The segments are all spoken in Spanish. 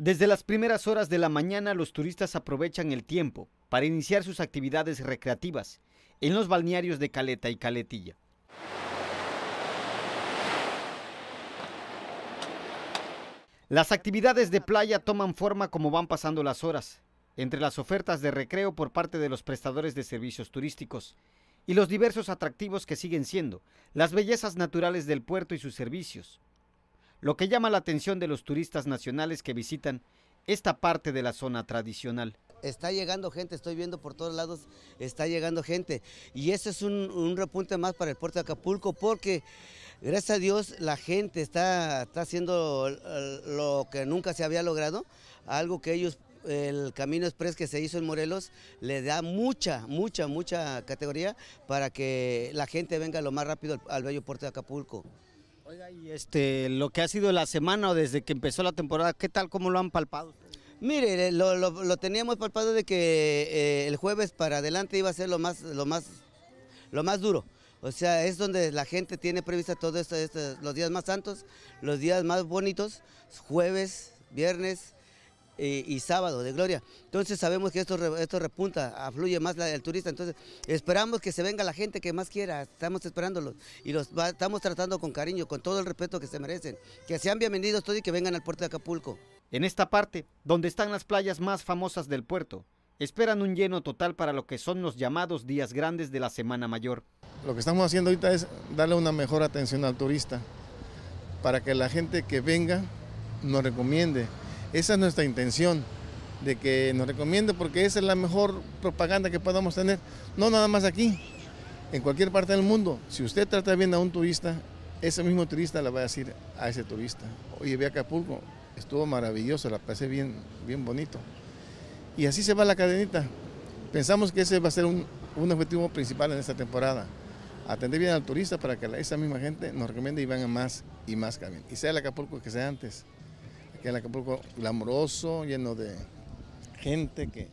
Desde las primeras horas de la mañana los turistas aprovechan el tiempo para iniciar sus actividades recreativas en los balnearios de Caleta y Caletilla. Las actividades de playa toman forma como van pasando las horas, entre las ofertas de recreo por parte de los prestadores de servicios turísticos y los diversos atractivos que siguen siendo las bellezas naturales del puerto y sus servicios, lo que llama la atención de los turistas nacionales que visitan esta parte de la zona tradicional. Está llegando gente, estoy viendo por todos lados, está llegando gente. Y eso es un, repunte más para el puerto de Acapulco porque, gracias a Dios, la gente está, haciendo eh, lo que nunca se había logrado, algo que ellos el Camino Express que se hizo en Morelos le da mucha, mucha, mucha categoría para que la gente venga lo más rápido al bello puerto de Acapulco. Oiga, y este, lo que ha sido la semana o desde que empezó la temporada, ¿qué tal, cómo lo han palpado? Mire, eh, lo, lo, teníamos palpado de que eh, el jueves para adelante iba a ser lo más, lo más, lo más duro. O sea, es donde la gente tiene prevista todos esto, los días más santos, los días más bonitos, jueves, viernes, eh, y, sábado de gloria. Entonces sabemos que esto, esto repunta, afluye más el turista, entonces esperamos que se venga la gente que más quiera, estamos esperándolos y los estamos tratando con cariño, con todo el respeto que se merecen, que sean bienvenidos todos y que vengan al puerto de Acapulco. En esta parte, donde están las playas más famosas del puerto, esperan un lleno total para lo que son los llamados días grandes de la Semana Mayor. Lo que estamos haciendo ahorita es darle una mejor atención al turista, para que la gente que venga nos recomiende. Esa es nuestra intención, de que nos recomiende, porque esa es la mejor propaganda que podamos tener. No nada más aquí, en cualquier parte del mundo. Si usted trata bien a un turista, ese mismo turista le va a decir a ese turista, oye, ve a Acapulco, estuvo maravilloso, la pasé bien, bien bonito. Y así se va la cadenita. Pensamos que ese va a ser un, objetivo principal en esta temporada. Atender bien al turista para que esa misma gente nos recomiende y vayan más y más caminos. Y sea el Acapulco que sea antes que el Acapulco glamoroso, lleno de gente que...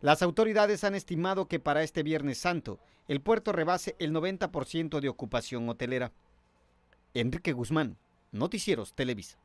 Las autoridades han estimado que para este Viernes Santo el puerto rebase el 90% de ocupación hotelera. Enrique Guzmán, Noticieros Televisa.